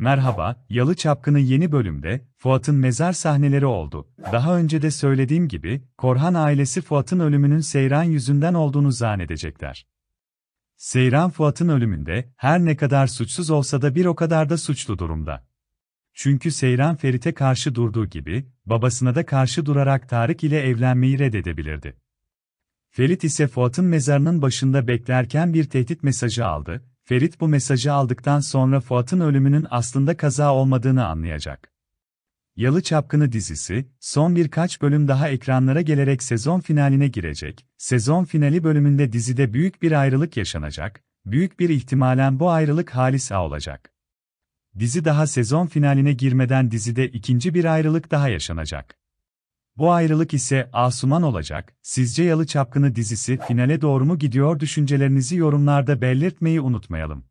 Merhaba, Yalı Çapkın'ın yeni bölümde Fuat'ın mezar sahneleri oldu. Daha önce de söylediğim gibi, Korhan ailesi Fuat'ın ölümünün Seyran yüzünden olduğunu zannedecekler. Seyran Fuat'ın ölümünde her ne kadar suçsuz olsa da bir o kadar da suçlu durumda. Çünkü Seyran Ferit'e karşı durduğu gibi, babasına da karşı durarak Tarık ile evlenmeyi reddedebilirdi. Ferit ise Fuat'ın mezarının başında beklerken bir tehdit mesajı aldı, Ferit bu mesajı aldıktan sonra Fuat'ın ölümünün aslında kaza olmadığını anlayacak. Yalı Çapkını dizisi, son birkaç bölüm daha ekranlara gelerek sezon finaline girecek. Sezon finali bölümünde dizide büyük bir ayrılık yaşanacak, büyük bir ihtimalen bu ayrılık Halis'a olacak. Dizi daha sezon finaline girmeden dizide ikinci bir ayrılık daha yaşanacak. Bu ayrılık ise Asuman olacak. Sizce Yalı Çapkını dizisi finale doğru mu gidiyor düşüncelerinizi yorumlarda belirtmeyi unutmayalım.